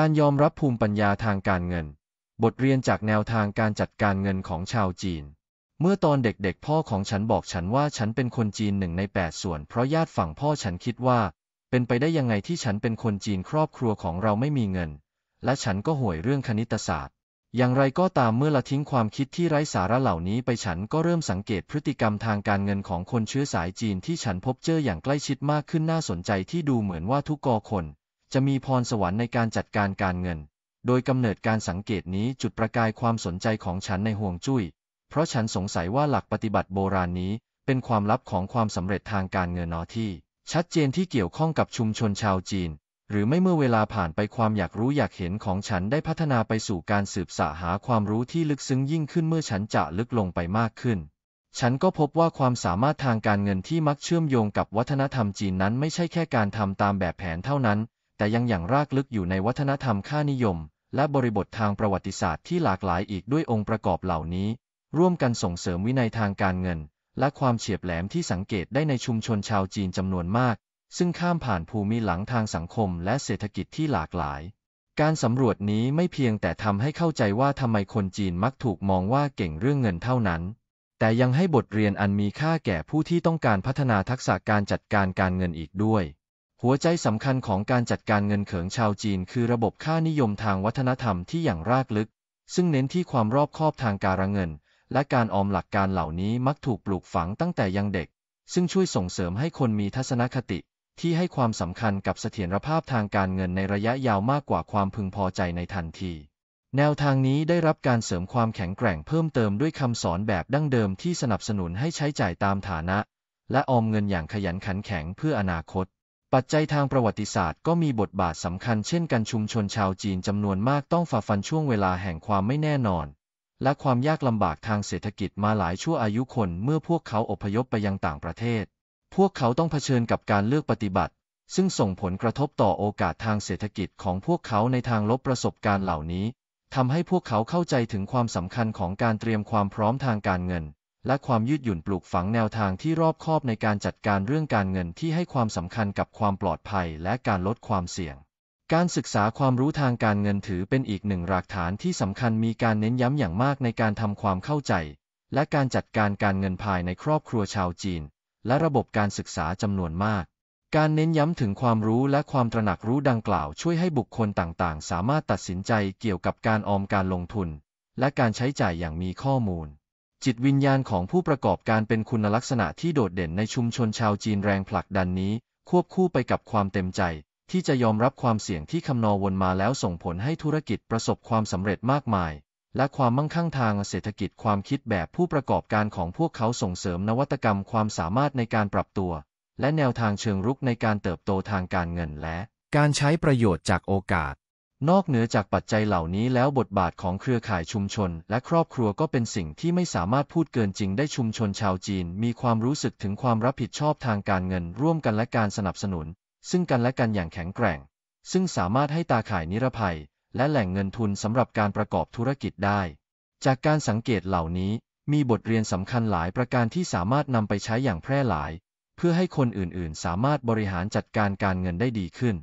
การยอมรับภูมิปัญญาทางการเงิน บทเรียนจากแนวทางการจัดการเงินของชาวจีน เมื่อตอนเด็กๆ พ่อของฉันบอกฉันว่าฉันเป็นคนจีนหนึ่งในแปดส่วน เพราะญาติฝั่งพ่อฉันคิดว่า เป็นไปได้ยังไงที่ฉันเป็นคนจีนครอบครัวของเราไม่มีเงิน และฉันก็ห่วยเรื่องคณิตศาสตร์ อย่างไรก็ตามเมื่อละทิ้งความคิดที่ไร้สาระเหล่านี้ ไปฉันก็เริ่มสังเกตพฤติกรรมทางการเงินของคนเชื้อสายจีนที่ฉันพบเจออย่างใกล้ชิดมากขึ้นน่าสนใจที่ดูเหมือนว่าทุกกอคนจะมีพรสวรรค์ในการจัดการการเงิน โดยกำเนิดการสังเกตนี้จุดประกายความสนใจของฉันในห่วงจุย้ย เพราะฉันสงสัยว่าหลักปฏิบัติโบราณนี้เป็นความลับของความสำเร็จทางการเงินนอที่ชัดเจนที่เกี่ยวข้องกับชุมชนชาวจีน หรือไม่เมื่อเวลาผ่านไปความอยากรู้อยากเห็นของฉันได้พัฒนาไปสู่การสืบสาหาความรู้ที่ลึกซึ้งยิ่งขึ้นเมื่อฉันจะลึกลงไปมากขึ้น ฉันก็พบว่าความสามารถทางการเงินที่มักเชื่อมโยงกับวัฒนธรรมจีนนั้นไม่ใช่แค่การทำตามแบบแผนเท่านั้นแต่ยังอย่างรากลึกอยู่ในวัฒนธรรมค่านิยม และบริบททางประวัติศาสตร์ที่หลากหลายอีกด้วยองค์ประกอบเหล่านี้ ร่วมกันส่งเสริมวินัยทางการเงิน และความเฉียบแหลมที่สังเกตได้ในชุมชนชาวจีนจำนวนมาก ซึ่งข้ามผ่านภูมิหลังทางสังคม และเศรษฐกิจที่หลากหลาย การสำรวจนี้ไม่เพียงแต่ทำให้เข้าใจว่าทำไมคนจีนมักถูกมองว่าเก่งเรื่องเงินเท่านั้น แต่ยังให้บทเรียนอันมีค่าแก่ผู้ที่ต้องการพัฒนาทักษะการจัดการการเงินอีกด้วยหัวใจสำคัญของการจัดการเงินเขิงชาวจีนคือระบบค่านิยมทางวัฒนธรรมที่อย่างรากลึก ซึ่งเน้นที่ความรอบคอบทางการเงิน และการออมหลักการเหล่านี้มักถูกปลูกฝังตั้งแต่ยังเด็ก ซึ่งช่วยส่งเสริมให้คนมีทัศนคติที่ให้ความสำคัญกับเสถียรภาพทางการเงินในระยะยาวมากกว่าความพึงพอใจในทันที แนวทางนี้ได้รับการเสริมความแข็งแกร่งเพิ่มเติมด้วยคำสอนแบบดั้งเดิมที่สนับสนุนให้ใช้จ่ายตามฐานะ และออมเงินอย่างขยันขันแข็งเพื่ออนาคตปัจจัยทางประวัติศาสตร์ก็มีบทบาทสำคัญเช่นกันชุมชนชาวจีนจำนวนมากต้องฝ่าฟันช่วงเวลาแห่งความไม่แน่นอน และความยากลำบากทางเศรษฐกิจมาหลายชั่วอายุคนเมื่อพวกเขาอพยพไปยังต่างประเทศ พวกเขาต้องเผชิญกับการเลือกปฏิบัติซึ่งส่งผลกระทบต่อโอกาสทางเศรษฐกิจของพวกเขาในทางลบประสบการณ์เหล่านี้ทำให้พวกเขาเข้าใจถึงความสำคัญของการเตรียมความพร้อมทางการเงินและความยืดหยุ่นปลูกฝังแนวทางที่รอบคอบในการจัดการเรื่องการเงินที่ให้ความสำคัญกับความปลอดภัยและการลดความเสี่ยง การศึกษาความรู้ทางการเงินถือเป็นอีกหนึ่งรากฐานที่สำคัญมีการเน้นย้ำอย่างมากในการทำความเข้าใจ และการจัดการการเงินภายในครอบครัวชาวจีน และระบบการศึกษาจำนวนมาก การเน้นย้ำถึงความรู้และความตระหนักรู้ดังกล่าวช่วยให้บุคคลต่าง ๆ สามารถตัดสินใจเกี่ยวกับการออมการลงทุน และการใช้จ่ายอย่างมีข้อมูลจิตวิญญาณของผู้ประกอบการเป็นคุณลักษณะที่โดดเด่นในชุมชนชาวจีนแรงผลักดันนี้ ควบคู่ไปกับความเต็มใจที่จะยอมรับความเสี่ยงที่คำนอวนมาแล้วส่งผลให้ธุรกิจประสบความสำเร็จมากมาย และความมั่งคั่งทางเศรษฐกิจความคิดแบบผู้ประกอบการของพวกเขาส่งเสริมนวัตกรรมความสามารถในการปรับตัวและแนวทางเชิงรุกในการเติบโตทางการเงินและการใช้ประโยชน์จากโอกาสนอกเหนือจากปัจจัยเหล่านี้แล้วบทบาทของเครือข่ายชุมชนและครอบครัวก็เป็นสิ่งที่ไม่สามารถพูดเกินจริงได้ชุมชนชาวจีนมีความรู้สึกถึงความรับผิดชอบทางการเงินร่วมกันและการสนับสนุนซึ่งกันและกันอย่างแข็งแกร่ง ซึ่งสามารถให้ตาข่ายนิรภัยและแหล่งเงินทุนสำหรับการประกอบธุรกิจได้ จากการสังเกตเหล่านี้ มีบทเรียนสำคัญหลายประการที่สามารถนำไปใช้อย่างแพร่หลาย เพื่อให้คนอื่น ๆ สามารถบริหารจัดการการเงินได้ดีขึ้น